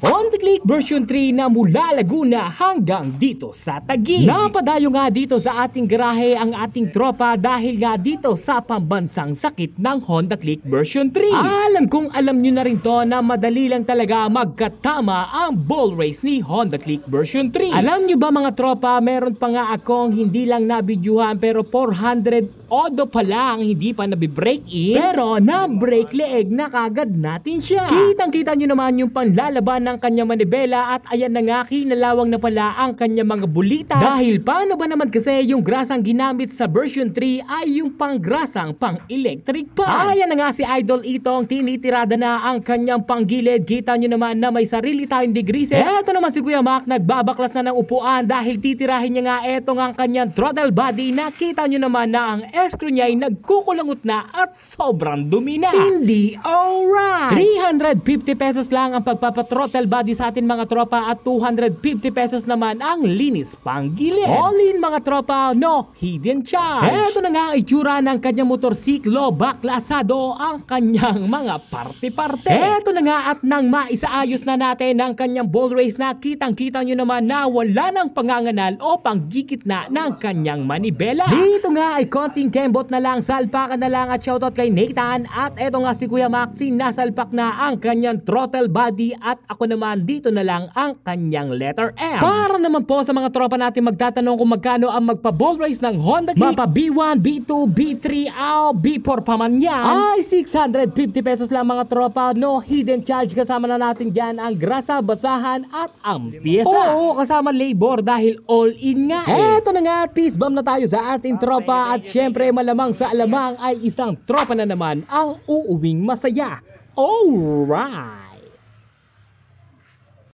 On the Click version 3 na mula Laguna hanggang dito sa Taguig. Napadayo nga dito sa ating garahe ang ating tropa dahil nga dito sa pambansang sakit ng Honda Click version 3. Alam kong alam nyo na rin to na madali lang talaga magkatama ang ball race ni Honda Click version 3. Alam nyo ba mga tropa, meron pa nga akong hindi lang nabidyuhan pero 400 odo pa lang hindi pa nabibreak in. Pero na break leeg na kagad natin siya. Kitang kita nyo naman yung panlalaban ng kanyang manibela at ayan na nga kinalawang na pala ang kanyang mga bulita. Dahil paano ba naman kasi yung grasang ginamit sa version 3 ay yung panggrasang pang-electric pan. Ah, ayan na nga si Idol Itong tinitirada na ang kanyang panggilid. Kita nyo naman na may sarili tayong degree set. Eto naman si Kuya Mac nagbabaklas na ng upuan dahil titirahin niya nga eto nga ang kanyang throttle body. Nakita nyo naman na ang air screw niya ay nagkukulangot na at sobrang dumi na. Hindi alright! 350 pesos lang ang pagpapatrot total body sa atin mga tropa at 250 pesos naman ang linis panggilid. All in mga tropa, no hidden charge. Eto na nga ang itsura ng kanyang motorsiklo baklasado ang kanyang mga parte-parte. Eto na nga at nang maisaayos na natin ang kanyang ball race na kitang-kita nyo naman na wala ng panganganal o na ng kanyang manibela. Dito nga ay konting kembot na lang, salpakan na lang at shoutout kay Nathan at eto nga si Kuya Maxi nasalpak na ang kanyang throttle body at ako ko naman dito na lang ang kanyang letter M. Para naman po sa mga tropa natin magtatanong kung magkano ang magpa-ball race ng Honda Click, mapa B1, B2, B3, aw, B4 pa man yan, ay 650 pesos lang mga tropa, no hidden charge kasama na natin dyan ang grasa, basahan at ang pyesa. Oo, kasama labor dahil all in nga eh. Eto na nga, peace bomb na tayo sa ating ah, tropa at syempre malamang sa alamang ay isang tropa na naman ang uuwing masaya. Alright!